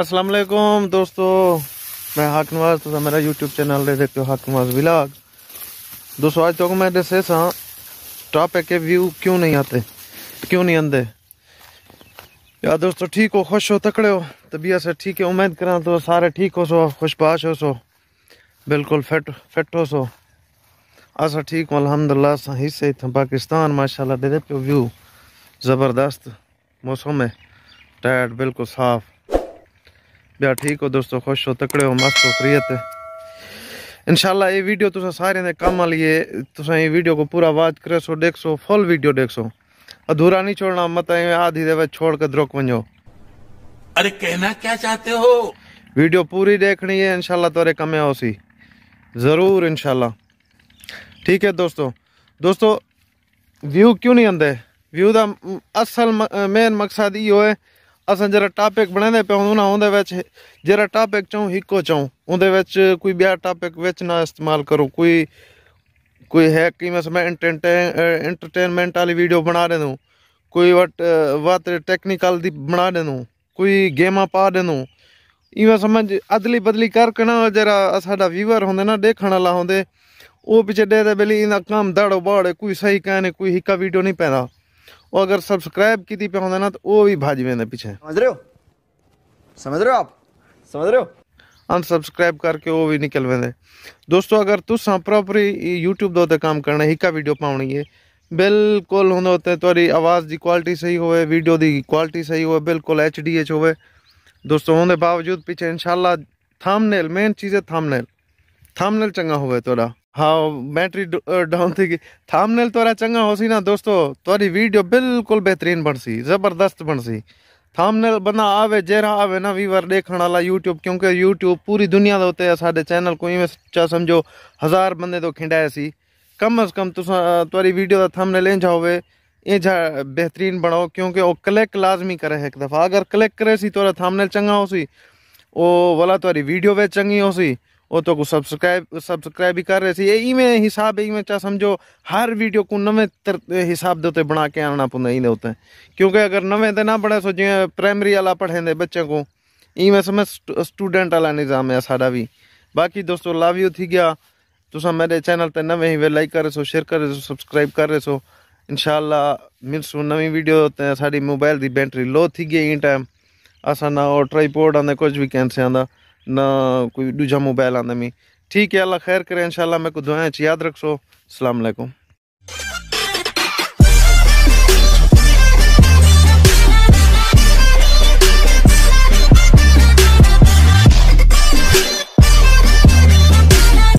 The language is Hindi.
अस्सलाम वालेकुम दोस्तों मैं हक नवाज तो मेरा यूट्यूब चैनल दे देते हो हक नवाज विलाग दोस्तों आज तक तो मैं दसे सा टॉपिक के व्यू क्यों नहीं आते क्यों नहीं आते यार दोस्तों ठीक हो खुश हो तकड़े हो तबीयत से ठीक है उम्मीद करा तो सारे ठीक हो सो खुशपाश हो सो बिल्कुल फिट फिट हो सो अस ठीक हो अलहमदुल्ला अस हिस्से इतना पाकिस्तान माशाल्लाह दे दे पे व्यू ज़बरदस्त मौसम है टैट बिल्कुल साफ़ बिया ठीक हो दोस्तों खुश हो तकड़े हो मस्त हो फ्रीयत इनशाला ये वीडियो सारे ने कम वाली ये वीडियो को पूरा वाच करे सो देख सो फुल वीडियो देख सो अधूरा नहीं छोड़ना मत आधी देवे छोड़ कर द्रोक वनो अरे कहना क्या चाहते हो वीडियो पूरी देखनी है इनशाला तुरे कमे होसी ज़रूर इनशाला ठीक है दोस्तों दोस्तों व्यू क्यों नहीं आते व्यू का असल मेन मकसद यो है ਅਸਾਂ ਜਿਹੜਾ ਟਾਪਿਕ ਬਣਾਉਂਦੇ ਪਿਆ ਉਹਨਾਂ ਉਹਦੇ ਵਿੱਚ ਜਿਹੜਾ ਟਾਪਿਕ ਚੋਂ ਇੱਕੋ ਚਾਹੂੰ ਉਹਦੇ ਵਿੱਚ ਕੋਈ ਬਿਆਰ ਟਾਪਿਕ ਵਿੱਚ ਨਾ ਇਸਤੇਮਾਲ ਕਰੋ ਕੋਈ ਕੋਈ ਹੈ ਕਿ ਮੈਂ ਸਮਾਂ ਇੰਟਰਟ ਇੰਟਰਟੇਨਮੈਂਟ ਵਾਲੀ ਵੀਡੀਓ ਬਣਾ ਰਹੇ ਨੂੰ ਕੋਈ ਵਟ ਵਾਤਰ ਟੈਕਨੀਕਲ ਦੀ ਬਣਾ ਰਹੇ ਨੂੰ ਕੋਈ ਗੇਮਾਂ ਪਾ ਰਹੇ ਨੂੰ ਇਵੇਂ ਸਮਝ ਅਦਲੀ ਬਦਲੀ ਕਰ ਕਿਣਾ ਜਰਾ ਸਾਡਾ ਵੀਵਰ ਹੁੰਦੇ ਨਾ ਦੇਖਣ ਵਾਲਾ ਹੁੰਦੇ ਉਹ ਪਿਛੇ ਦੇ ਬਲੀ ਇਹਦਾ ਕੰਮ ਦਾੜੋ ਬਾੜੇ ਕੋਈ ਸਹੀ ਕਹਨੇ ਕੋਈ ਹਿੱਕਾ ਵੀਡੀਓ ਨਹੀਂ ਪੈਂਦਾ और अगर सब्सक्राइब की पे ना तो वो भी भाजी में पीछे समझ रहे हो समझ रहे हो आप समझ रहे हो अनसब्सक्राइब करके वो भी निकल वेंदे दोस्तों अगर तुस प्रॉपर यूट्यूब दो काम करना का वीडियो पाउणी है बिल्कुल हों तुरी आवाज़ की क्वालिटी सही होवे वीडियो की क्वालिटी सही हो बिल्कुल एच डी एच होवे दोस्तों होने बावजूद पीछे इनशाला थामनेल मेन चीज़ है थामनेल थामनेल चंगा होवे हाँ बैटरी डाउन थी थामनेल तुरा चंगा हो सी ना दोस्तों तुरी वीडियो बिल्कुल बेहतरीन बन सी ज़बरदस्त बनसी थामनेल बंदा आवे जेरा आवे ना वीवर देखने वाला यूट्यूब क्योंकि यूट्यूब पूरी दुनिया के उत्ते साढ़े चैनल को इवें चा समझो हज़ार बंदे तो खिंडाए सी कम अज़ कम तुस तोरी वीडियो का थामनेल इंझा हो इंझा बेहतरीन बनाओ क्योंकि वो क्लिक लाजमी करे एक दफ़ा अगर क्लिक करे सी तुरा थामनेल चंगा होसी ओ वाला तोरी वीडियो वे चंगी होसी तो सब्सक्राइब सब्सक्राइब भी कर रहे यही हिसाब है चा समझो हर वीडियो को नवे हिसाब के उत्ते बना के आना पौधा इन उत्ते क्योंकि अगर नवे तो ना पढ़े सो जो प्राइमरी वाला पढ़ेंदे बच्चे को इवें समय स्टूडेंट वाला निज़ाम है साड़ा भी बाकी दोस्तों लव यू थी गया तुम मेरे चैनल पर नवे ही वे लाइक करे सो शेयर कर रहे सो सब्सक्राइब रहे सो इनशाला मिलसो नवी वीडियो ते मोबाइल की बैटरी लो थी गई इन टाइम असा ना ट्राईपोर्ड आंदा कुछ भी कैंसिल आंदा ना कोई दूजा मोबाइल आंदा मी ठीक है अल्लाह खैर करें इंशाल्लाह मैं को दुआएं याद रखो अलैक्म